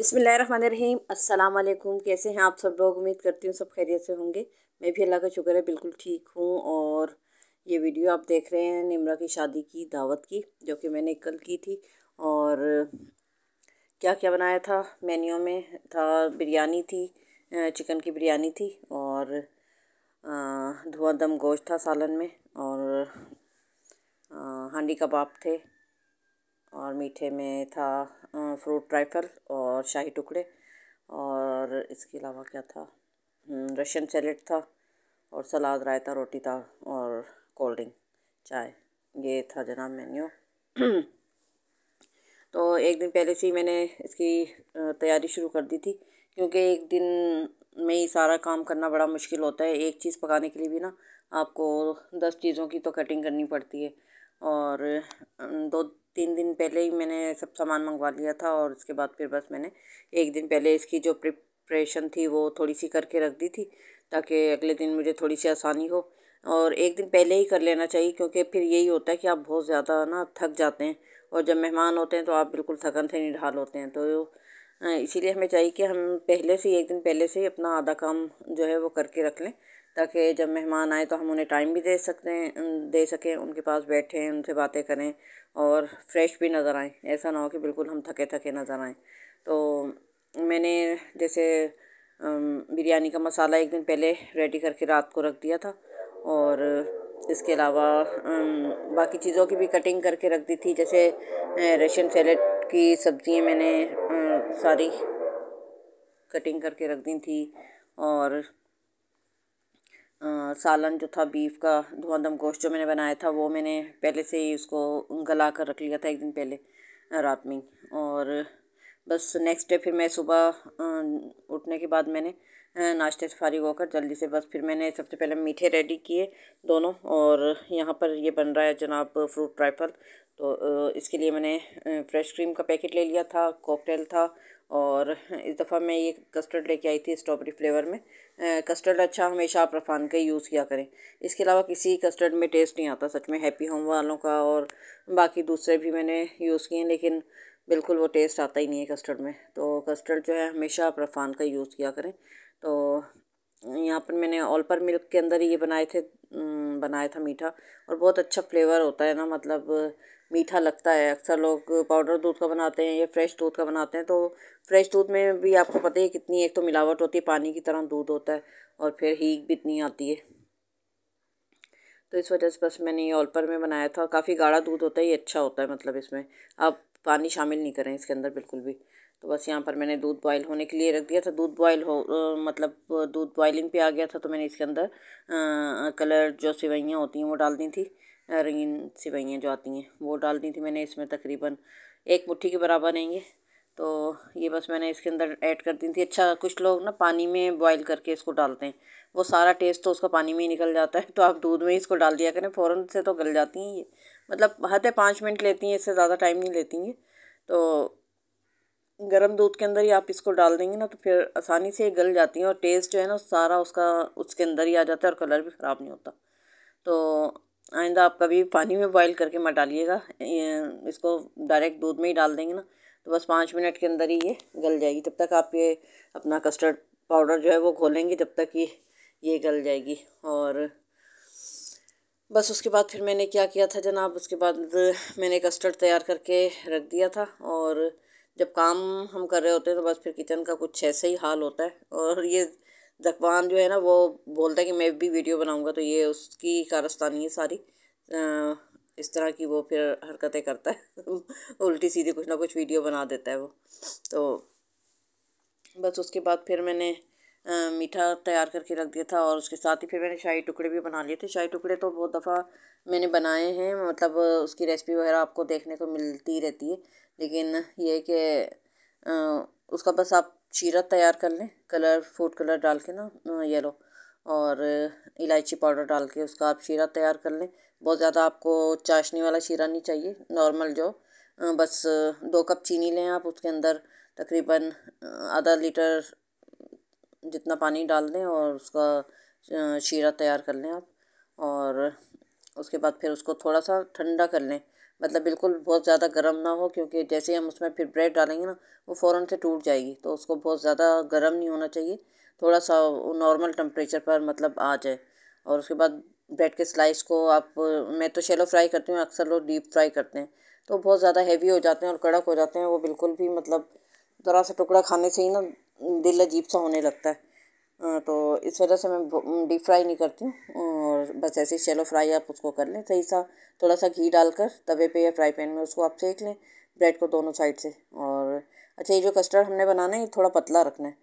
बिसमीम अल्लाम कैसे हैं आप सब लोग उम्मीद करती हूँ सब खैरियत से होंगे मैं भी अल्लाह का शुक्र है बिल्कुल ठीक हूँ और ये वीडियो आप देख रहे हैं निमरा की शादी की दावत की जो कि मैंने कल की थी और क्या क्या बनाया था मेन्यू में था बिरयानी थी चिकन की बिरयानी थी और धुआँ दम गोश्त था सालन में और हांडी कबाब थे और मीठे में था फ्रूट ट्राइफल और शाही टुकड़े और इसके अलावा क्या था रशियन हम्म, सैलेड था और सलाद रायता रोटी था और कोल्ड ड्रिंक चाय ये था जनाब मेन्यू तो एक दिन पहले से ही मैंने इसकी तैयारी शुरू कर दी थी क्योंकि एक दिन में ही सारा काम करना बड़ा मुश्किल होता है एक चीज़ पकाने के लिए भी ना आपको दस चीज़ों की तो कटिंग करनी पड़ती है और दो तीन दिन पहले ही मैंने सब सामान मंगवा लिया था और उसके बाद फिर बस मैंने एक दिन पहले इसकी जो प्रिपरेशन थी वो थोड़ी सी करके रख दी थी ताकि अगले दिन मुझे थोड़ी सी आसानी हो और एक दिन पहले ही कर लेना चाहिए क्योंकि फिर यही होता है कि आप बहुत ज़्यादा ना थक जाते हैं और जब मेहमान होते हैं तो आप बिल्कुल थकन से निढाल होते हैं तो इसीलिए हमें चाहिए कि हम पहले से एक दिन पहले से ही अपना आधा काम जो है वो करके रख लें ताकि जब मेहमान आए तो हम उन्हें टाइम भी दे सकते हैं दे सकें उनके पास बैठें उनसे बातें करें और फ्रेश भी नज़र आएँ ऐसा ना हो कि बिल्कुल हम थके थके नज़र आएँ तो मैंने जैसे बिरयानी का मसाला एक दिन पहले रेडी करके रात को रख दिया था और इसके अलावा बाकी चीज़ों की भी कटिंग करके रख दी थी जैसे रशियन सेलेट की सब्ज़ियाँ मैंने सारी कटिंग करके रख दी थी और सालन जो था बीफ का धुआं दम गोश्त जो मैंने बनाया था वो मैंने पहले से ही उसको गला कर रख लिया था एक दिन पहले रात में और बस नेक्स्ट डे फिर मैं सुबह उठने के बाद मैंने नाश्ते से फारिग होकर जल्दी से बस फिर मैंने सबसे पहले मीठे रेडी किए दोनों और यहाँ पर ये बन रहा है जनाब फ्रूट ट्राइफल तो इसके लिए मैंने फ्रेश क्रीम का पैकेट ले लिया था कॉकटेल था और इस दफ़ा मैं ये कस्टर्ड लेके आई थी स्ट्रॉबेरी फ्लेवर में कस्टर्ड अच्छा हमेशा आप रफान का ही यूज़ किया करें इसके अलावा किसी कस्टर्ड में टेस्ट नहीं आता सच में हैप्पी होम वालों का और बाकी दूसरे भी मैंने यूज़ किए हैं लेकिन बिल्कुल वो टेस्ट आता ही नहीं है कस्टर्ड में तो कस्टर्ड जो है हमेशा आप रफान का यूज़ किया करें तो यहाँ पर मैंने ऑलपर मिल्क के अंदर ये बनाए थे बनाया था मीठा और बहुत अच्छा फ्लेवर होता है ना मतलब मीठा लगता है अक्सर लोग पाउडर दूध का बनाते हैं या फ्रेश दूध का बनाते हैं तो फ्रेश दूध में भी आपको पता है कितनी एक तो मिलावट होती है पानी की तरह दूध होता है और फिर हीक भी इतनी आती है तो इस वजह से बस मैंने ये ऑलपर में बनाया था काफ़ी गाढ़ा दूध होता है ये अच्छा होता है मतलब इसमें आप पानी शामिल नहीं करें इसके अंदर बिल्कुल भी तो बस यहाँ पर मैंने दूध बॉयल होने के लिए रख दिया था दूध बॉयल हो मतलब दूध बॉयलिंग पे आ गया था तो मैंने इसके अंदर कलर जो सिवैयाँ होती हैं वो डाल दी थी रंगीन सिवैयाँ जो आती हैं वो डाल दी थी मैंने इसमें तकरीबन एक मुट्ठी के बराबर ये तो ये बस मैंने इसके अंदर ऐड कर दी थी अच्छा कुछ लोग ना पानी में बॉईल करके इसको डालते हैं वो सारा टेस्ट तो उसका पानी में ही निकल जाता है तो आप दूध में ही इसको डाल दिया करें फ़ौरन से तो गल जाती हैं ये मतलब हद पाँच मिनट लेती हैं इससे ज़्यादा टाइम नहीं लेती हैं तो गर्म दूध के अंदर ही आप इसको डाल देंगे ना तो फिर आसानी से गल जाती हैं और टेस्ट जो है ना सारा उसका उसके अंदर ही आ जाता है और कलर भी ख़राब नहीं होता तो आइंदा आप कभी पानी में बॉईल करके मत डालिएगा इसको डायरेक्ट दूध में ही डाल देंगे ना तो बस पाँच मिनट के अंदर ही ये गल जाएगी तब तक आप ये अपना कस्टर्ड पाउडर जो है वो घोलेंगे जब तक ये ये गल जाएगी और बस उसके बाद फिर मैंने क्या किया था जनाब उसके बाद मैंने कस्टर्ड तैयार करके रख दिया था और जब काम हम कर रहे होते हैं तो बस फिर किचन का कुछ ऐसे ही हाल होता है और ये जकवान जो है ना वो बोलता है कि मैं भी वीडियो बनाऊँगा तो ये उसकी कारस्तानी है सारी आ, इस तरह की वो फिर हरकतें करता है उल्टी सीधी कुछ ना कुछ वीडियो बना देता है वो तो बस उसके बाद फिर मैंने मीठा तैयार करके रख दिया था और उसके साथ ही फिर मैंने शाही टुकड़े भी बना लिए थे शाही टुकड़े तो बहुत दफ़ा मैंने बनाए हैं मतलब उसकी रेसिपी वगैरह आपको देखने को मिलती रहती है लेकिन यह कि उसका बस आप शीरा तैयार कर लें कलर फूड कलर डाल के ना येलो और इलायची पाउडर डाल के उसका आप शीरा तैयार कर लें बहुत ज़्यादा आपको चाशनी वाला शीरा नहीं चाहिए नॉर्मल जो बस दो कप चीनी लें आप उसके अंदर तकरीबन आधा लीटर जितना पानी डाल दें और उसका शीरा तैयार कर लें आप और उसके बाद फिर उसको थोड़ा सा ठंडा कर लें मतलब बिल्कुल बहुत ज़्यादा गर्म ना हो क्योंकि जैसे हम उसमें फिर ब्रेड डालेंगे ना वो फ़ौरन से टूट जाएगी तो उसको बहुत ज़्यादा गर्म नहीं होना चाहिए थोड़ा सा नॉर्मल टम्परेचर पर मतलब आ जाए और उसके बाद ब्रेड के स्लाइस को आप मैं तो शेलो फ्राई करती हूँ अक्सर लोग डीप फ्राई करते हैं तो बहुत ज़्यादा हैवी हो जाते हैं और कड़क हो जाते हैं वो बिल्कुल भी मतलब ज़रा सा टुकड़ा खाने से ही ना दिल अजीब सा होने लगता है हाँ, तो इस वजह से मैं डीप फ्राई नहीं करती हूँ और बस ऐसे ही शेलो फ्राई आप उसको कर लें सही सा थोड़ा सा घी डालकर तवे पे या फ्राई पैन में उसको आप सेक लें ब्रेड को दोनों साइड से और अच्छा ये जो कस्टर्ड हमने बनाना है ये थोड़ा पतला रखना है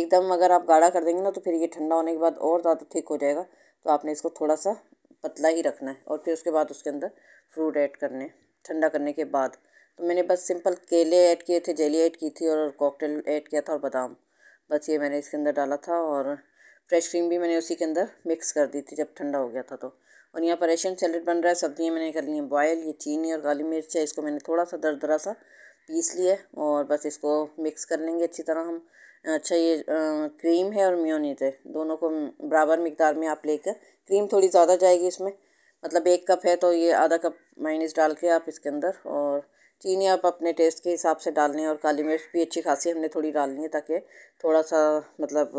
एकदम अगर आप गाढ़ा कर देंगे ना तो फिर ये ठंडा होने के बाद और ज़्यादा थिक हो जाएगा तो आपने इसको थोड़ा सा पतला ही रखना है और फिर उसके बाद उसके अंदर फ्रूट ऐड करने ठंडा करने के बाद तो मैंने बस सिंपल केले ऐड किए थे जेली ऐड की थी और कॉकटेल ऐड किया था और बादाम बस ये मैंने इसके अंदर डाला था और फ्रेश क्रीम भी मैंने उसी के अंदर मिक्स कर दी थी जब ठंडा हो गया था तो और यहाँ पर एशियन सैलड बन रहा है सब्ज़ियाँ मैंने कर ली हैं बॉयल ये चीनी और काली मिर्च है इसको मैंने थोड़ा सा दरदरा सा पीस लिया और बस इसको मिक्स कर लेंगे अच्छी तरह हम अच्छा ये क्रीम है और म्योनीज है दोनों को बराबर मकदार में आप लेकर क्रीम थोड़ी ज़्यादा जाएगी इसमें मतलब एक कप है तो ये आधा कप माइनस डाल के आप इसके अंदर और चीनी आप अपने टेस्ट के हिसाब से डालने और काली मिर्च भी अच्छी खासी हमने थोड़ी डालनी है ताकि थोड़ा सा मतलब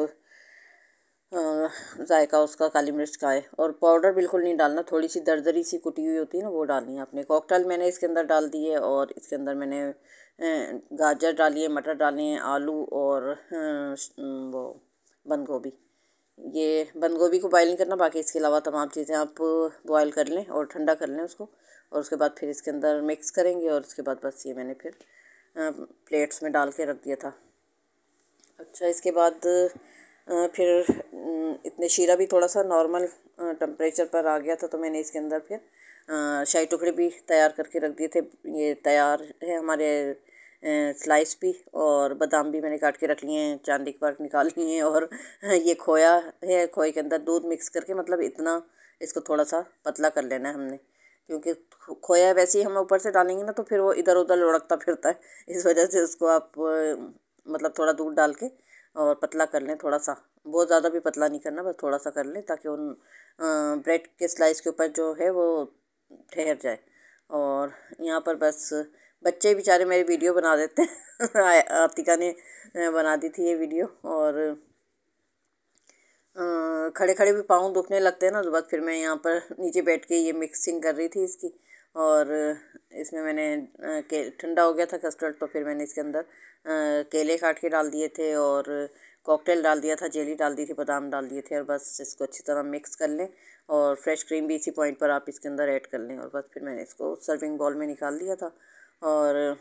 जायका उसका काली मिर्च का है और पाउडर बिल्कुल नहीं डालना थोड़ी सी दरदरी सी कुटी हुई होती है ना वो डालनी है आपने कॉकटेल मैंने इसके अंदर डाल दी है और इसके अंदर मैंने गाजर डाली है मटर डाले हैं आलू और वो बंद गोभी ये बंद गोभी को बॉयल नहीं करना बाकी इसके अलावा तमाम चीज़ें आप बॉयल कर लें और ठंडा कर लें उसको और उसके बाद फिर इसके अंदर मिक्स करेंगे और उसके बाद बस ये मैंने फिर प्लेट्स में डाल के रख दिया था अच्छा इसके बाद फिर इतने शीरा भी थोड़ा सा नॉर्मल टम्परेचर पर आ गया था तो मैंने इसके अंदर फिर शाही टुकड़े भी तैयार करके रख दिए थे ये तैयार है हमारे स्लाइस भी और बादाम भी मैंने काट के रख लिए हैं चांदी के पार्ट निकाल लिए हैं और ये खोया है खोए के अंदर दूध मिक्स करके मतलब इतना इसको थोड़ा सा पतला कर लेना है हमने क्योंकि खोया वैसे ही हम ऊपर से डालेंगे ना तो फिर वो इधर उधर लुढ़कता फिरता है इस वजह से उसको आप मतलब थोड़ा दूध डाल के और पतला कर लें थोड़ा सा बहुत ज़्यादा भी पतला नहीं करना बस थोड़ा सा कर लें ताकि उन ब्रेड के स्लाइस के ऊपर जो है वो ठहर जाए और यहाँ पर बस बच्चे बेचारे मेरी वीडियो बना देते हैं आतिका ने बना दी थी ये वीडियो और खड़े खड़े भी पाँव दुखने लगते हैं ना उसके तो बाद फिर मैं यहाँ पर नीचे बैठ के ये मिक्सिंग कर रही थी इसकी और इसमें मैंने के ठंडा हो गया था कस्टर्ड तो फिर मैंने इसके अंदर केले काट के डाल दिए थे और कॉकटेल डाल दिया था जेली डाल दी थी बादाम डाल दिए थे और बस इसको अच्छी तरह मिक्स कर लें और फ्रेश क्रीम भी इसी पॉइंट पर आप इसके अंदर ऐड कर लें और बस फिर मैंने इसको सर्विंग बॉल में निकाल दिया था और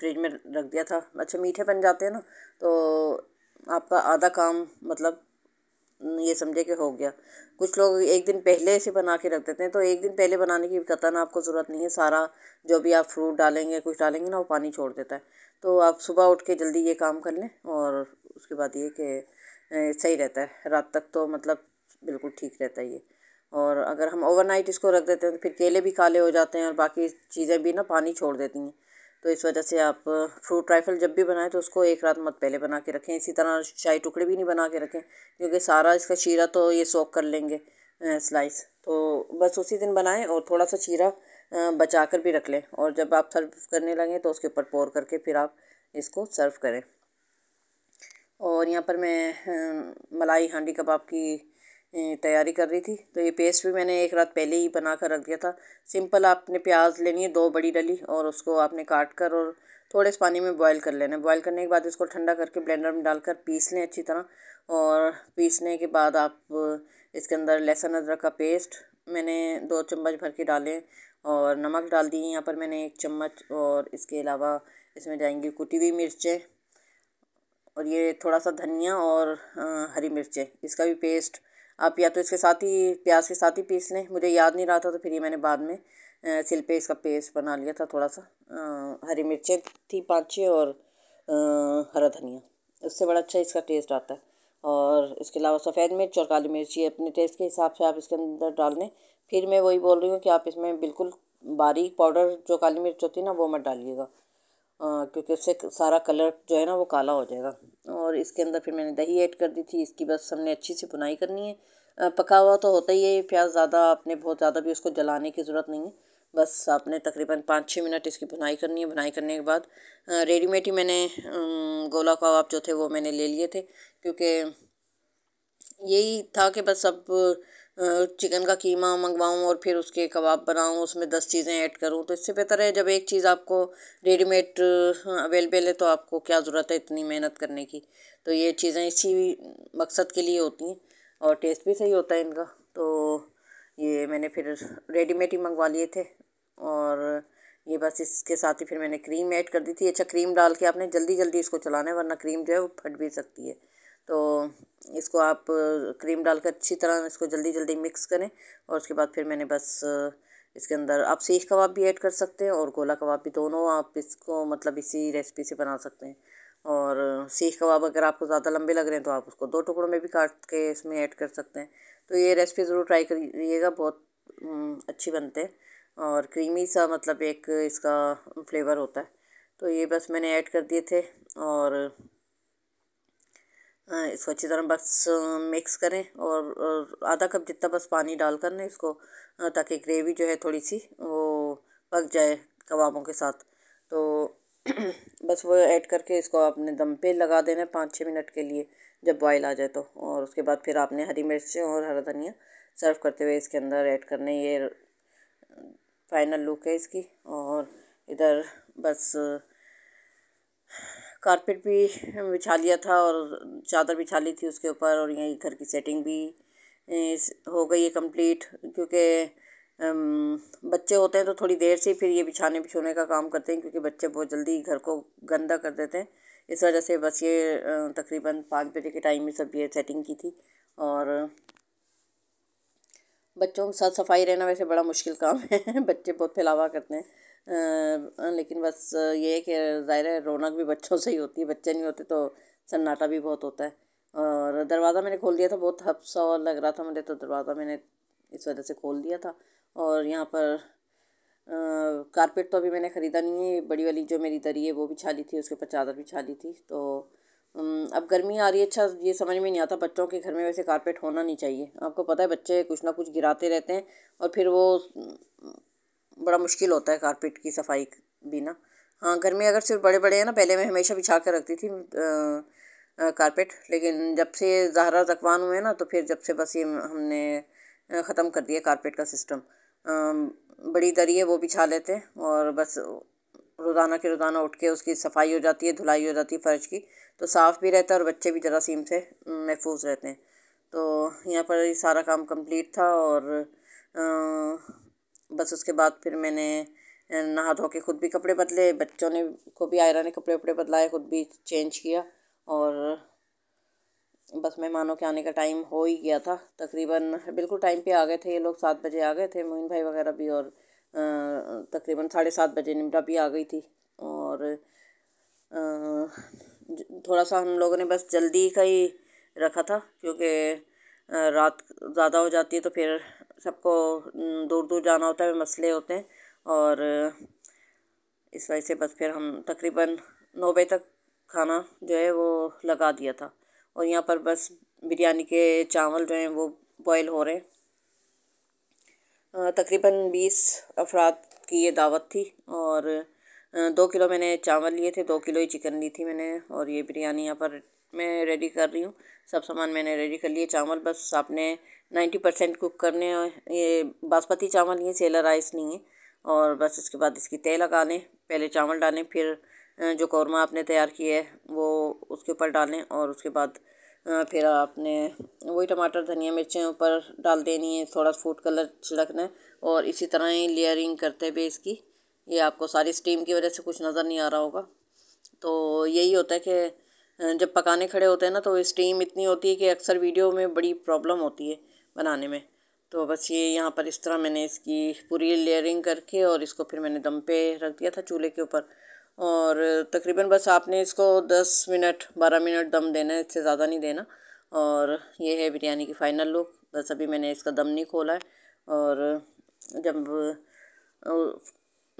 फ्रिज में रख दिया था अच्छा मीठे बन जाते हैं ना तो आपका आधा काम मतलब ये समझे कि हो गया कुछ लोग एक दिन पहले से बना के रख देते हैं तो एक दिन पहले बनाने की कतन आपको ज़रूरत नहीं है सारा जो भी आप फ्रूट डालेंगे कुछ डालेंगे ना वो पानी छोड़ देता है तो आप सुबह उठ के जल्दी ये काम कर लें और उसके बाद ये कि सही रहता है रात तक तो मतलब बिल्कुल ठीक रहता है ये और अगर हम ओवरनाइट इसको रख देते हैं तो फिर केले भी काले हो जाते हैं और बाकी चीज़ें भी ना पानी छोड़ देती हैं तो इस वजह से आप फ्रूट राइफल जब भी बनाएं तो उसको एक रात मत पहले बना के रखें इसी तरह शाही टुकड़े भी नहीं बना के रखें क्योंकि सारा इसका शीरा तो ये सोख कर लेंगे स्लाइस तो बस उसी दिन बनाएं और थोड़ा सा शीरा बचा कर भी रख लें और जब आप सर्व करने लगें तो उसके ऊपर पोर करके फिर आप इसको सर्व करें और यहाँ पर मैं मलाई हांडी कबाब की तैयारी कर रही थी तो ये पेस्ट भी मैंने एक रात पहले ही बना कर रख दिया था सिंपल आपने प्याज लेनी है दो बड़ी डली और उसको आपने काट कर और थोड़े से पानी में बॉईल कर लेना बॉईल करने के बाद इसको ठंडा करके ब्लेंडर में डालकर पीस लें अच्छी तरह और पीसने के बाद आप इसके अंदर लहसुन अदरक का पेस्ट मैंने दो चम्मच भर के डालें और नमक डाल दिए यहाँ पर मैंने एक चम्मच और इसके अलावा इसमें जाएंगी कुटी हुई मिर्चें और ये थोड़ा सा धनिया और हरी मिर्चें इसका भी पेस्ट आप या तो इसके साथ ही प्याज के साथ ही पीस लें मुझे याद नहीं रहा था तो फिर ये मैंने बाद में सिल पे इसका पेस्ट बना लिया था थोड़ा सा आ, हरी मिर्चें थी पाँच छः और आ, हरा धनिया उससे बड़ा अच्छा इसका टेस्ट आता है और इसके अलावा सफ़ेद मिर्च और काली मिर्च ये अपने टेस्ट के हिसाब से आप इसके अंदर डाल लें फिर मैं वही बोल रही हूँ कि आप इसमें बिल्कुल बारीक पाउडर जो काली मिर्च होती है ना वो मत डालिएगा क्योंकि उससे सारा कलर जो है ना वो काला हो जाएगा और इसके अंदर फिर मैंने दही ऐड कर दी थी इसकी बस हमने अच्छी सी बुनाई करनी है पका हुआ तो होता ही है प्याज ज़्यादा आपने बहुत ज़्यादा भी उसको जलाने की ज़रूरत नहीं है बस आपने तकरीबन पाँच छः मिनट इसकी बुनाई करनी है बुनाई करने के बाद रेडीमेड ही मैंने गोला कबाब जो थे वो मैंने ले लिए थे क्योंकि यही था कि बस अब चिकन का कीमा मंगवाऊँ और फिर उसके कबाब बनाऊँ उसमें दस चीज़ें ऐड करूँ तो इससे बेहतर है जब एक चीज़ आपको रेडीमेड अवेलेबल है तो आपको क्या ज़रूरत है इतनी मेहनत करने की तो ये चीज़ें इसी मकसद के लिए होती हैं और टेस्ट भी सही होता है इनका तो ये मैंने फिर रेडीमेड ही मंगवा लिए थे और ये बस इसके साथ ही फिर मैंने क्रीम ऐड कर दी थी अच्छा क्रीम डाल के आपने जल्दी जल्दी इसको चलाना है वरना क्रीम जो है वो फट भी सकती है तो इसको आप क्रीम डालकर अच्छी तरह इसको जल्दी जल्दी मिक्स करें और उसके बाद फिर मैंने बस इसके अंदर आप सीख कबाब भी ऐड कर सकते हैं और गोला कबाब भी दोनों आप इसको मतलब इसी रेसिपी से बना सकते हैं और सीख कबाब अगर आपको ज़्यादा लंबे लग रहे हैं तो आप उसको दो टुकड़ों में भी काट के इसमें ऐड कर सकते हैं तो ये रेसिपी ज़रूर ट्राई करिएगा बहुत अच्छी बनते हैं और क्रीमी सा मतलब एक इसका फ्लेवर होता है तो ये बस मैंने ऐड कर दिए थे और इसको अच्छी तरह बस मिक्स करें और, आधा कप जितना बस पानी डाल कर ना इसको ताकि ग्रेवी जो है थोड़ी सी वो पक जाए कबाबों के साथ तो बस वो ऐड करके इसको आपने दम पे लगा देना है पाँच छः मिनट के लिए जब बॉयल आ जाए तो और उसके बाद फिर आपने हरी मिर्चें और हरा धनिया सर्व करते हुए इसके अंदर ऐड करने ये फाइनल लुक है इसकी और इधर बस कारपेट भी बिछा लिया था और चादर बिछा ली थी उसके ऊपर और यहीं घर की सेटिंग भी हो गई है कंप्लीट क्योंकि बच्चे होते हैं तो थोड़ी देर से फिर ये बिछाने बिछोने का काम करते हैं क्योंकि बच्चे बहुत जल्दी घर को गंदा कर देते हैं इस वजह से बस ये तकरीबन पाँच बजे के टाइम में सब ये सेटिंग की थी और बच्चों के साथ सफाई रहना वैसे बड़ा मुश्किल काम है बच्चे बहुत फैलावा करते हैं लेकिन बस ये है कि ज़ाहिर है रौनक भी बच्चों से ही होती है बच्चे नहीं होते तो सन्नाटा भी बहुत होता है और दरवाज़ा मैंने खोल दिया था बहुत हफ्सा और लग रहा था मुझे तो दरवाज़ा मैंने इस वजह से खोल दिया था और यहाँ पर कारपेट तो अभी मैंने ख़रीदा नहीं है बड़ी वाली जो मेरी दरी है वो भी छाली थी उसके ऊपर चादर भी छाली थी तो अब गर्मी आ रही है अच्छा ये समझ में नहीं आता बच्चों के घर में वैसे कारपेट होना नहीं चाहिए आपको पता है बच्चे कुछ ना कुछ गिराते रहते हैं और फिर वो बड़ा मुश्किल होता है कारपेट की सफाई भी ना हाँ घर में अगर सिर्फ बड़े बड़े हैं ना पहले मैं हमेशा बिछा कर रखती थी कारपेट लेकिन जब से जहरा जकवान हुए ना तो फिर जब से बस ये हमने ख़त्म कर दिया कारपेट का सिस्टम बड़ी दरी है वो बिछा लेते हैं और बस रोज़ाना के रोज़ाना उठ के उसकी सफाई हो जाती है धुलाई हो जाती है फ़र्श की तो साफ़ भी रहता है और बच्चे भी जरासीम से महफूज रहते हैं तो यहाँ पर सारा काम कंप्लीट था और बस उसके बाद फिर मैंने नहा धो के खुद भी कपड़े बदले बच्चों ने को भी आयरा ने कपड़े वपड़े बदलाए खुद भी चेंज किया और बस मेहमानों के आने का टाइम हो ही गया था तकरीबन बिल्कुल टाइम पे आ गए थे ये लोग सात बजे आ गए थे मोहन भाई वगैरह भी और तकरीबन साढ़े सात बजे निमरा भी आ गई थी और थोड़ा सा हम लोगों ने बस जल्दी का ही रखा था क्योंकि रात ज़्यादा हो जाती है तो फिर सबको दूर दूर जाना होता है मसले होते हैं और इस वजह से बस फिर हम तकरीबन नौ बजे तक खाना जो है वो लगा दिया था और यहाँ पर बस बिरयानी के चावल जो हैं वो बॉयल हो रहे हैं तकरीबन बीस अफराद की ये दावत थी और दो किलो मैंने चावल लिए थे दो किलो ही चिकन ली थी मैंने और ये बिरयानी यहाँ पर मैं रेडी कर रही हूँ सब सामान मैंने रेडी कर लिए चावल बस आपने नाइन्टी परसेंट कुक करने ये बासमती चावल ये सेला राइस नहीं है और बस उसके बाद इसकी तेल लगा लें पहले चावल डालें फिर जो कौरमा आपने तैयार किया है वो उसके ऊपर डालें और उसके बाद फिर आपने वही टमाटर धनिया मिर्चें ऊपर डाल देनी है थोड़ा फूड कलर छिड़कना है और इसी तरह ही लेयरिंग करते हुए इसकी ये आपको सारी स्टीम की वजह से कुछ नज़र नहीं आ रहा होगा तो यही होता है कि जब पकाने खड़े होते हैं ना तो स्टीम इतनी होती है कि अक्सर वीडियो में बड़ी प्रॉब्लम होती है बनाने में तो बस ये यहाँ पर इस तरह मैंने इसकी पूरी लेयरिंग करके और इसको फिर मैंने दम पे रख दिया था चूल्हे के ऊपर और तकरीबन बस आपने इसको दस मिनट बारह मिनट दम देना है इससे ज़्यादा नहीं देना और ये है बिरयानी की फ़ाइनल लुक बस अभी मैंने इसका दम नहीं खोला है और जब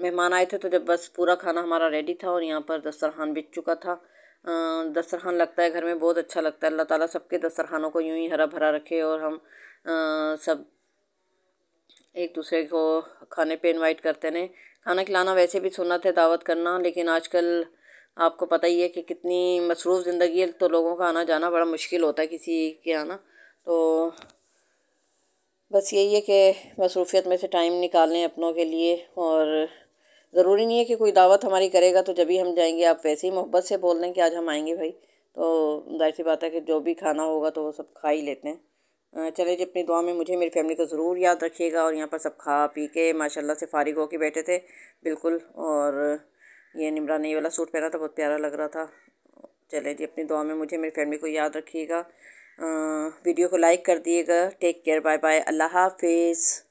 मेहमान आए थे तो जब बस पूरा खाना हमारा रेडी था और यहाँ पर दस्तरखान बिछ चुका था दस्तरखान लगता है घर में बहुत अच्छा लगता है अल्लाह ताला सबके दस्तरखानों को यूं ही हरा भरा रखे और हम आ, सब एक दूसरे को खाने पे इनवाइट करते रहे खाना खिलाना वैसे भी सुनना थे दावत करना लेकिन आजकल आपको पता ही है कि कितनी मसरूफ़ ज़िंदगी है तो लोगों का आना जाना बड़ा मुश्किल होता है किसी के आना तो बस यही है कि मसरूफियत में से टाइम निकालें अपनों के लिए और ज़रूरी नहीं है कि कोई दावत हमारी करेगा तो जब भी हम जाएंगे आप वैसे ही मोहब्बत से बोल दें कि आज हम आएंगे भाई तो जाहिर सी बात है कि जो भी खाना होगा तो वो सब खा ही लेते हैं चले जी अपनी दुआ में मुझे मेरी फैमिली को ज़रूर याद रखिएगा और यहाँ पर सब खा पी के माशाला से फारिग होके बैठे थे बिल्कुल और ये निमरा नई वाला सूट पहना था बहुत प्यारा लग रहा था चले जी अपनी दुआ में मुझे मेरी फैमिली को याद रखिएगा वीडियो को लाइक कर दिएगा टेक केयर बाय बाय अल्लाह हाफिज़